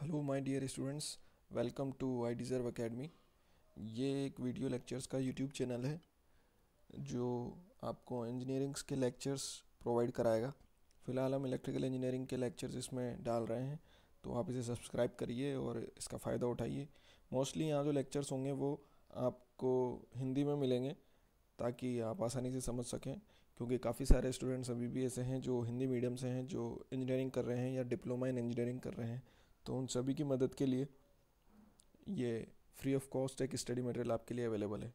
hello my dear students welcome to I deserve academy ये एक video lectures का YouTube channel है जो आपको इंजीनियरिंग्स के लेक्चर्स प्रोवाइड कराएगा फ़िलहाल हम इलेक्ट्रिकल इंजीनियरिंग के लेक्चर्स इसमें डाल रहे हैं तो आप इसे सब्सक्राइब करिए और इसका फ़ायदा उठाइए मोस्टली यहाँ जो लेक्चर्स होंगे वो आपको हिंदी में मिलेंगे ताकि आप आसानी से समझ सकें क्योंकि काफ़ी सारे स्टूडेंट्स अभी भी ऐसे हैं जो हिंदी मीडियम से हैं जो इंजीनियरिंग कर रहे हैं या डिप्लोमा इन इंजीनियरिंग कर रहे हैं तो उन सभी की मदद के लिए ये फ्री ऑफ कॉस्ट एक स्टडी मटेरियल आपके लिए अवेलेबल है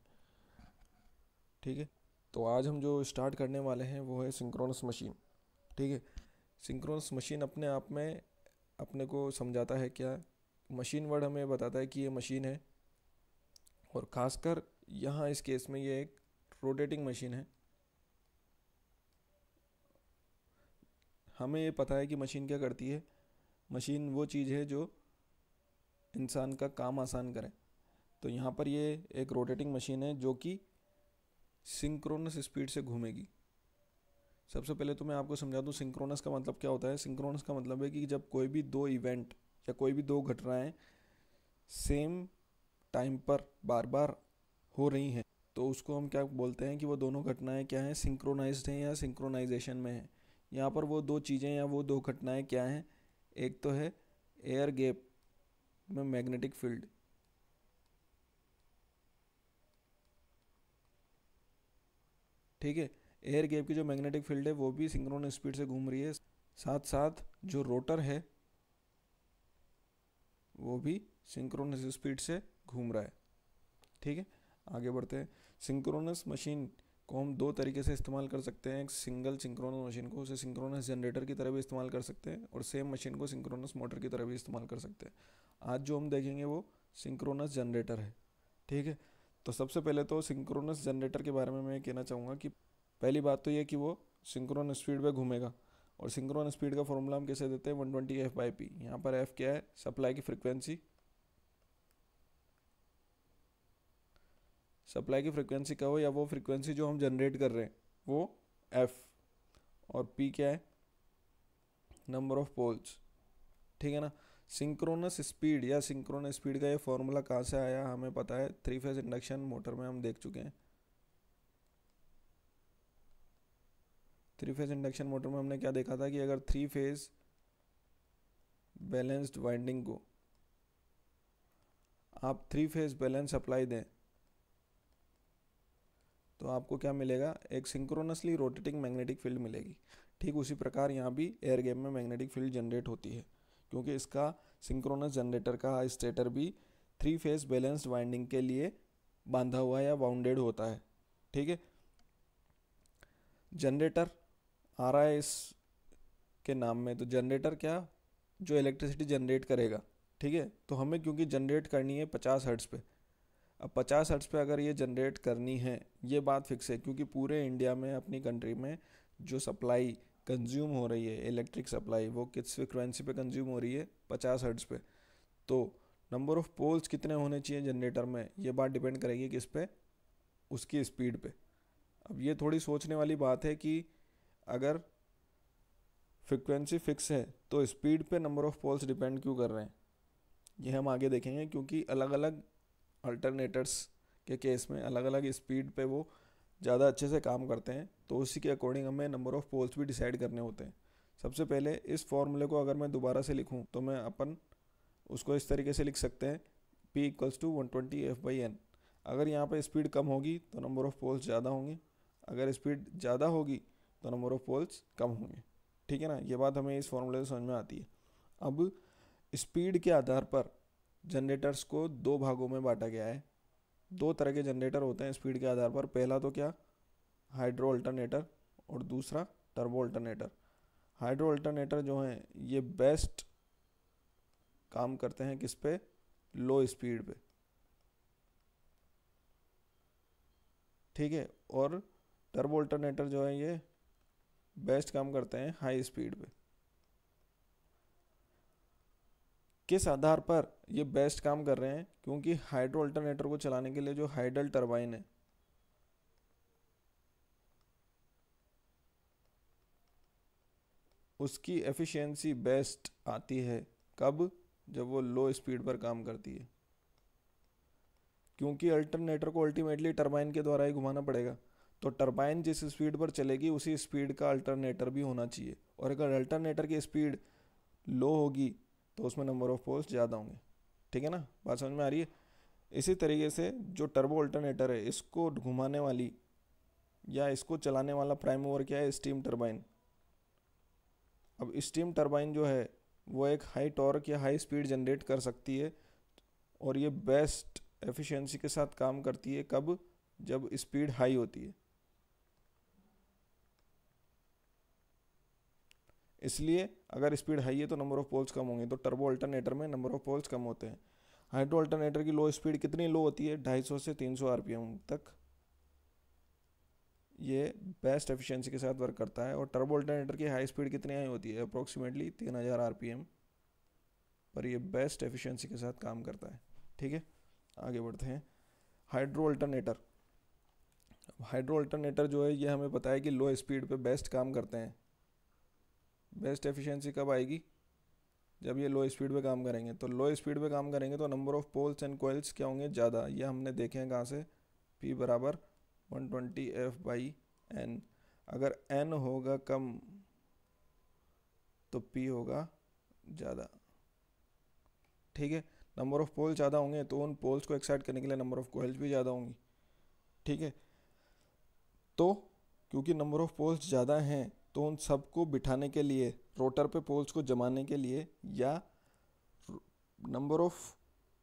ठीक है तो आज हम जो स्टार्ट करने वाले हैं वो है सिंक्रोनस मशीन ठीक है सिंक्रोनस मशीन अपने आप में अपने को समझाता है क्या मशीन वर्ड हमें बताता है कि ये मशीन है और ख़ासकर यहाँ इस केस में ये एक रोटेटिंग मशीन है हमें ये पता है कि मशीन क्या करती है मशीन वो चीज़ है जो इंसान का काम आसान करे तो यहाँ पर ये एक रोटेटिंग मशीन है जो कि सिंक्रोनस स्पीड से घूमेगी सबसे पहले तो मैं आपको समझा दूँ सिंक्रोनस का मतलब क्या होता है सिंक्रोनस का मतलब है कि जब कोई भी दो इवेंट या कोई भी दो घटनाएं सेम टाइम पर बार बार हो रही हैं तो उसको हम क्या बोलते हैं कि वो दोनों घटनाएं क्या हैं सिंक्रोनाइज्ड हैं या सिंक्रोनाइजेशन में हैं यहाँ पर वो दो चीज़ें या वो दो घटनाएं क्या हैं एक तो है एयर गैप में मैग्नेटिक फील्ड ठीक है एयर गैप की जो मैग्नेटिक फील्ड है वो भी सिंक्रोन स्पीड से घूम रही है साथ साथ जो रोटर है वो भी सिंक्रोनस स्पीड से घूम रहा है ठीक है आगे बढ़ते हैं सिंक्रोनस मशीन को हम दो तरीके से इस्तेमाल कर सकते हैं एक सिंगल सिंक्रोनस मशीन को उसे सिंक्रोनस जनरेटर की तरह भी इस्तेमाल कर सकते हैं और सेम मशीन को सिंक्रोनस मोटर की तरह भी इस्तेमाल कर सकते हैं आज जो हम देखेंगे वो सिंक्रोनस जनरेटर है ठीक है तो सबसे पहले तो सिंक्रोनस जनरेटर के बारे में मैं कहना चाहूँगा कि पहली बात तो ये कि वो सिंक्रोन स्पीड पर घूमेगा और सिंक्रोन स्पीड का फॉर्मूला हम कैसे देते हैं one twenty F by P यहाँ पर एफ क्या है सप्लाई की फ्रिक्वेंसी सप्लाई की फ्रिक्वेंसी का हो या वो फ्रिक्वेंसी जो हम जनरेट कर रहे हैं वो एफ और पी क्या है नंबर ऑफ पोल्स ठीक है ना सिंक्रोनस स्पीड या सिंक्रोनस स्पीड का ये फॉर्मूला कहाँ से आया हमें पता है थ्री फेज इंडक्शन मोटर में हम देख चुके हैं थ्री फेज इंडक्शन मोटर में हमने क्या देखा था कि अगर थ्री फेज बैलेंस्ड वाइंडिंग को आप थ्री फेज बैलेंस सप्लाई दें तो आपको क्या मिलेगा एक सिंक्रोनसली रोटेटिंग मैग्नेटिक फील्ड मिलेगी ठीक उसी प्रकार यहाँ भी एयर गैप में मैग्नेटिक फील्ड जनरेट होती है क्योंकि इसका सिंक्रोनस जनरेटर का स्टेटर भी थ्री फेज बैलेंस्ड वाइंडिंग के लिए बांधा हुआ या बाउंडेड होता है ठीक है जनरेटर आ रहा है इस के नाम में तो जनरेटर क्या जो इलेक्ट्रिसिटी जनरेट करेगा ठीक है तो हमें क्योंकि जनरेट करनी है पचास हर्ट्स पे अब पचास हर्ट्स पे अगर ये जनरेट करनी है ये बात फिक्स है क्योंकि पूरे इंडिया में अपनी कंट्री में जो सप्लाई कंज्यूम हो रही है इलेक्ट्रिक सप्लाई वो किस फ्रिक्वेंसी पे कंज्यूम हो रही है पचास हर्ट्स पे तो नंबर ऑफ़ पोल्स कितने होने चाहिए जनरेटर में ये बात डिपेंड करेगी किस पे उसकी स्पीड पे अब ये थोड़ी सोचने वाली बात है कि अगर फ्रिक्वेंसी फिक्स है तो स्पीड पे नंबर ऑफ़ पोल्स डिपेंड क्यों कर रहे हैं ये हम आगे देखेंगे क्योंकि अलग अलग अल्टरनेटर्स के केस में अलग अलग स्पीड पे वो ज़्यादा अच्छे से काम करते हैं तो उसी के अकॉर्डिंग हमें नंबर ऑफ़ पोल्स भी डिसाइड करने होते हैं सबसे पहले इस फॉर्मूले को अगर मैं दोबारा से लिखूँ तो मैं अपन उसको इस तरीके से लिख सकते हैं P equals to one twenty F by N अगर यहाँ पर स्पीड कम होगी तो नंबर ऑफ़ पोल्स ज़्यादा होंगे अगर स्पीड ज़्यादा होगी तो नंबर ऑफ़ पोल्स कम होंगे ठीक है ना ये बात हमें इस फॉर्मूले से समझ में आती है अब स्पीड के आधार पर जनरेटर्स को दो भागों में बांटा गया है दो तरह के जनरेटर होते हैं स्पीड के आधार पर पहला तो क्या हाइड्रो अल्टरनेटर और दूसरा टर्बो अल्टरनेटर हाइड्रो अल्टरनेटर जो हैं ये बेस्ट काम करते हैं किस पे लो स्पीड पे ठीक है और टर्बो अल्टरनेटर जो है ये बेस्ट काम करते हैं हाई स्पीड पे किस आधार पर ये बेस्ट काम कर रहे हैं क्योंकि हाइड्रो अल्टरनेटर को चलाने के लिए जो हाइडल टर्बाइन है उसकी एफिशिएंसी बेस्ट आती है कब जब वो लो स्पीड पर काम करती है क्योंकि अल्टरनेटर को अल्टीमेटली टर्बाइन के द्वारा ही घुमाना पड़ेगा तो टर्बाइन जिस स्पीड पर चलेगी उसी स्पीड का अल्टरनेटर भी होना चाहिए और अगर अल्टरनेटर की स्पीड लो होगी तो उसमें नंबर ऑफ़ पोल्स ज़्यादा होंगे ठीक है ना बात समझ में आ रही है इसी तरीके से जो टर्बो अल्टरनेटर है इसको घुमाने वाली या इसको चलाने वाला प्राइम ओवर क्या है स्टीम टर्बाइन अब स्टीम टर्बाइन जो है वो एक हाई टॉर्क या हाई स्पीड जनरेट कर सकती है और ये बेस्ट एफिशिएंसी के साथ काम करती है कब जब स्पीड हाई होती है इसलिए अगर स्पीड हाई है तो नंबर ऑफ पोल्स कम होंगे तो टर्बो अल्टरनेटर में नंबर ऑफ पोल्स कम होते हैं हाइड्रो अल्टरनेटर की लो स्पीड कितनी लो होती है सौ से पी एम तक ये बेस्ट एफिशिएंसी के साथ वर्क करता है और टर्बो अल्टरनेटर की हाई स्पीड कितनी हाई होती है अप्रोक्सीमेटली 3000 एम पर ये बेस्ट एफिशिएंसी के साथ काम करता है ठीक है आगे बढ़ते हैं हाइड्रो अल्टरनेटर हाइड्रो अल्टरनेटर जो है ये हमें पता है कि लो स्पीड पे बेस्ट काम करते हैं बेस्ट एफिशिएंसी कब आएगी जब ये लो स्पीड पे काम करेंगे तो लो स्पीड पे काम करेंगे तो number of poles and coils क्या होंगे ज़्यादा ये हमने देखे हैं कहाँ से पी बराबर one twenty F by N अगर एन होगा कम तो पी होगा ज़्यादा ठीक है नंबर ऑफ़ पोल्स ज़्यादा होंगे तो उन पोल्स को एक्साइट करने के लिए नंबर ऑफ़ कोयल्स भी ज़्यादा होंगी ठीक है तो क्योंकि नंबर ऑफ़ पोल्स ज़्यादा हैं तो उन सबको बिठाने के लिए रोटर पे पोल्स को जमाने के लिए या नंबर ऑफ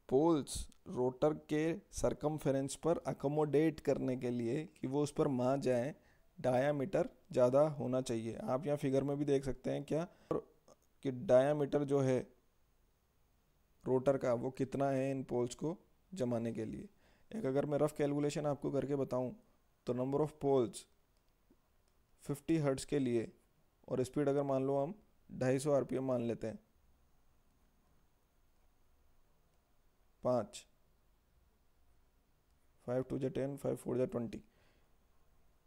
पोल्स रोटर के सरकम पर अकोमोडेट करने के लिए कि वो उस पर माँ जाए डायामीटर ज़्यादा होना चाहिए आप यहाँ फिगर में भी देख सकते हैं क्या कि डायामीटर जो है रोटर का वो कितना है इन पोल्स को जमाने के लिए एक अगर मैं रफ़ कैलकुलेशन आपको करके बताऊं तो नंबर ऑफ़ पोल्स 50 हर्ट्स के लिए और स्पीड अगर मान लो हम 250 सौ मान लेते हैं पाँच five two J ten five four J twenty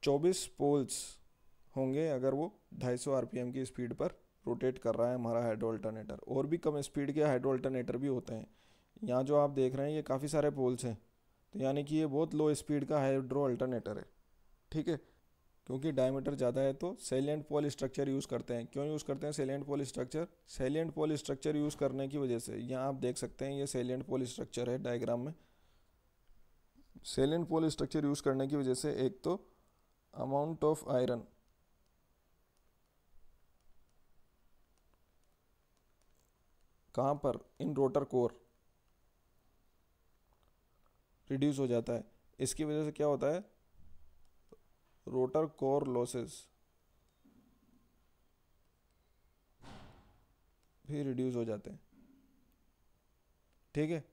चौबीस पोल्स होंगे अगर वो 250 आरपीएम की स्पीड पर रोटेट कर रहा है हमारा हाइड्रो अल्टरनेटर और भी कम स्पीड के हाइड्रो अल्टरनेटर भी होते हैं यहाँ जो आप देख रहे हैं ये काफ़ी सारे पोल्स हैं तो यानी कि ये बहुत लो स्पीड का हाइड्रो अल्टरनेटर है ठीक है क्योंकि डायमीटर ज़्यादा है तो सेलेंट पोल स्ट्रक्चर यूज़ करते हैं क्यों यूज़ करते हैं salient pole structure salient pole structure use करने की वजह से यहाँ आप देख सकते हैं ये सेलेंट पोल स्ट्रक्चर है डायग्राम में सेलेंट पोल स्ट्रक्चर यूज़ करने की वजह से एक तो अमाउंट ऑफ आयरन कहाँ पर इन रोटर कोर रिड्यूस हो जाता है इसकी वजह से क्या होता है रोटर कोर लॉसेस भी रिड्यूस हो जाते हैं ठीक है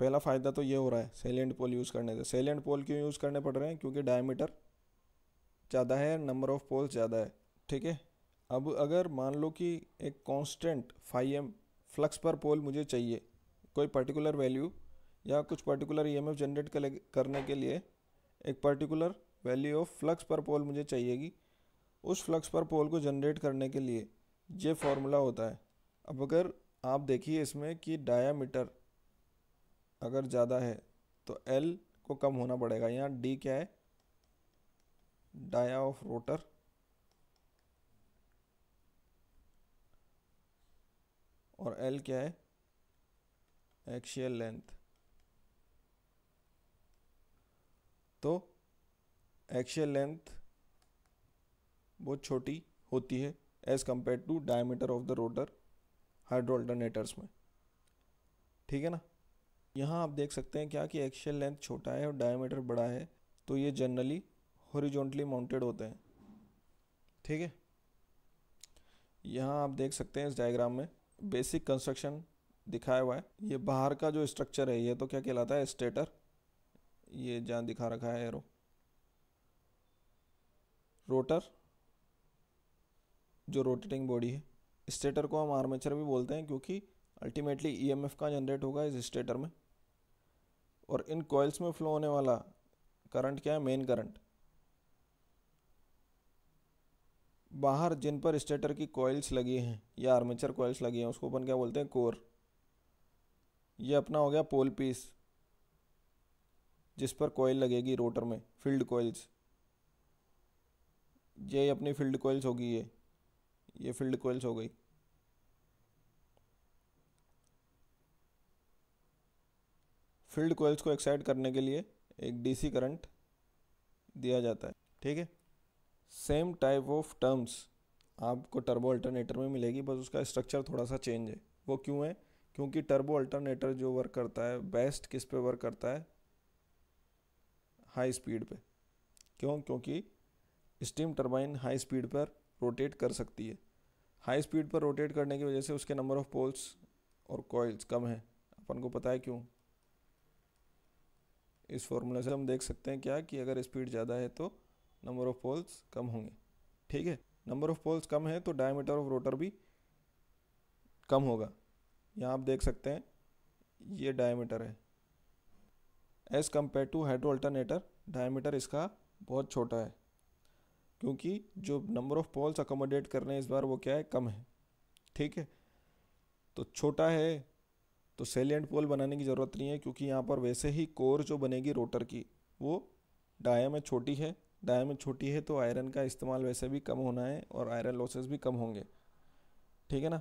पहला फ़ायदा तो ये हो रहा है सेलेंट पोल यूज़ करने से सेलेंट पोल क्यों यूज़ करने पड़ रहे हैं क्योंकि डायमीटर ज़्यादा है नंबर ऑफ पोल्स ज़्यादा है ठीक है अब अगर मान लो कि एक कांस्टेंट फाइव एम फ्लक्स पर पोल मुझे चाहिए कोई पर्टिकुलर वैल्यू या कुछ पर्टिकुलर ईएमएफ जनरेट करने के लिए एक पर्टिकुलर वैल्यू ऑफ फ्लक्स पर पोल मुझे चाहिएगी उस फ्लक्स पर पोल को जनरेट करने के लिए ये फार्मूला होता है अब अगर आप देखिए इसमें कि डायामीटर अगर ज़्यादा है तो एल को कम होना पड़ेगा यहाँ डी क्या है डाया ऑफ रोटर और एल क्या है एक्शियल लेंथ तो एक्शियल लेंथ बहुत छोटी होती है as compare to diameter of the rotor hydro alternators में ठीक है ना यहाँ आप देख सकते हैं क्या कि एक्शियल लेंथ छोटा है और डायमीटर बड़ा है तो ये जनरली हॉरिजॉन्टली माउंटेड होते हैं ठीक है यहाँ आप देख सकते हैं इस डायग्राम में बेसिक कंस्ट्रक्शन दिखाया हुआ है ये बाहर का जो स्ट्रक्चर है ये तो क्या कहलाता है स्टेटर ये जहाँ दिखा रखा है एरो रोटर जो रोटेटिंग बॉडी है स्टेटर को हम आर्मेचर भी बोलते हैं क्योंकि अल्टीमेटली ईएमएफ का जनरेट होगा इस स्टेटर में और इन कॉइल्स में फ्लो होने वाला करंट क्या है मेन करंट बाहर जिन पर स्टेटर की कॉइल्स लगी हैं या आर्मेचर कॉइल्स लगी हैं उसको अपन क्या बोलते हैं कोर ये अपना हो गया पोल पीस जिस पर कोयल लगेगी रोटर में फील्ड कोयल्स ये अपनी फील्ड कोयल्स होगी ये ये फील्ड कोयल्स हो गई फील्ड कोयल्स को एक्साइट करने के लिए एक डीसी करंट दिया जाता है ठीक है सेम टाइप ऑफ टर्म्स आपको टर्बो अल्टरनेटर में मिलेगी बस उसका स्ट्रक्चर थोड़ा सा चेंज है वो क्यों है क्योंकि टर्बो अल्टरनेटर जो वर्क करता है बेस्ट किस पे वर्क करता है हाई स्पीड पे क्यों क्योंकि स्टीम टरबाइन हाई स्पीड पर रोटेट कर सकती है हाई स्पीड पर रोटेट करने की वजह से उसके नंबर ऑफ पोल्स और कॉइल्स कम हैं अपन को पता है क्यों इस फॉर्मूला से हम देख सकते हैं क्या कि अगर स्पीड ज़्यादा है तो नंबर ऑफ पोल्स कम होंगे ठीक है नंबर ऑफ पोल्स कम है तो डायमीटर ऑफ रोटर भी कम होगा यहाँ आप देख सकते हैं ये डायमीटर है as compare to hydro alternator diameter इसका बहुत छोटा है क्योंकि जो नंबर ऑफ़ पोल्स अकोमोडेट कर रहे हैं इस बार वो क्या है कम है ठीक है तो छोटा है तो सेलियंट पोल बनाने की ज़रूरत नहीं है क्योंकि यहाँ पर वैसे ही कोर जो बनेगी रोटर की वो डाया में छोटी है डाया में छोटी है तो आयरन का इस्तेमाल वैसे भी कम होना है और आयरन लॉसेस भी कम होंगे ठीक है ना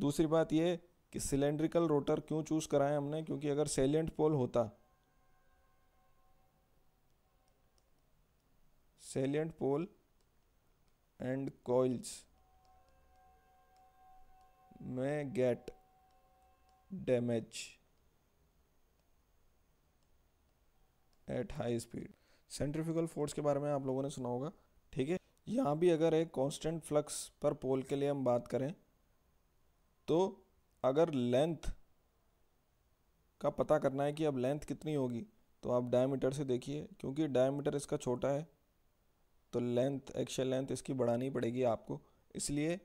दूसरी बात ये कि सिलेंड्रिकल रोटर क्यों चूज़ कराएं हमने क्योंकि अगर सेलियंट पोल होता salient pole and coils may get damage at high speed centrifugal force के बारे में आप लोगों ने सुना होगा ठीक है यहाँ भी अगर एक कांस्टेंट फ्लक्स पर पोल के लिए हम बात करें तो अगर लेंथ का पता करना है कि अब लेंथ कितनी होगी तो आप डायमीटर से देखिए क्योंकि डायमीटर इसका छोटा है तो लेंथ एक्शल लेंथ इसकी बढ़ानी पड़ेगी आपको इसलिए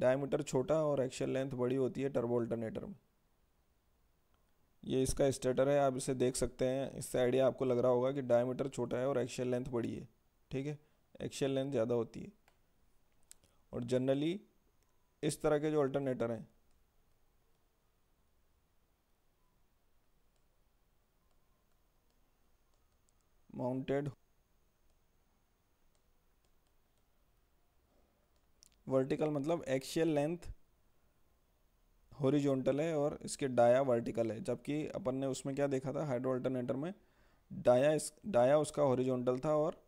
डायमीटर छोटा और एक्शल लेंथ बड़ी होती है टर्बो अल्टरनेटर में ये इसका स्टेटर है आप इसे देख सकते हैं इससे आइडिया आपको लग रहा होगा कि डायमीटर छोटा है और एक्शल लेंथ बड़ी है ठीक है एक्शल लेंथ ज़्यादा होती है और जनरली इस तरह के जो अल्टरनेटर हैं माउंटेड वर्टिकल मतलब एक्शियल लेंथ हॉरिजॉन्टल है और इसके डाया वर्टिकल है जबकि अपन ने उसमें क्या देखा था हाइड्रो अल्टरनेटर में डाया इस डाया उसका हॉरिजॉन्टल था और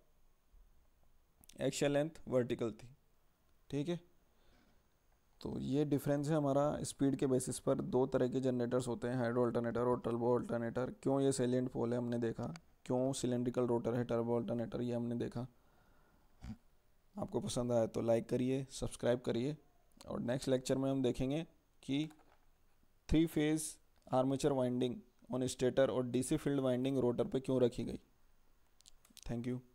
एक्शियल लेंथ वर्टिकल थी ठीक है तो ये डिफरेंस है हमारा स्पीड के बेसिस पर दो तरह के जनरेटर्स होते हैं हाइड्रो अल्टरनेटर और टर्बो अल्टरनेटर क्यों ये सेलेंट पोल है हमने देखा क्यों सिलेंड्रिकल रोटर है टर्बो अल्टरनेटर ये हमने देखा आपको पसंद आया तो लाइक करिए सब्सक्राइब करिए और नेक्स्ट लेक्चर में हम देखेंगे कि three phase armature winding on stator और डीसी फील्ड वाइंडिंग रोटर पे क्यों रखी गई थैंक यू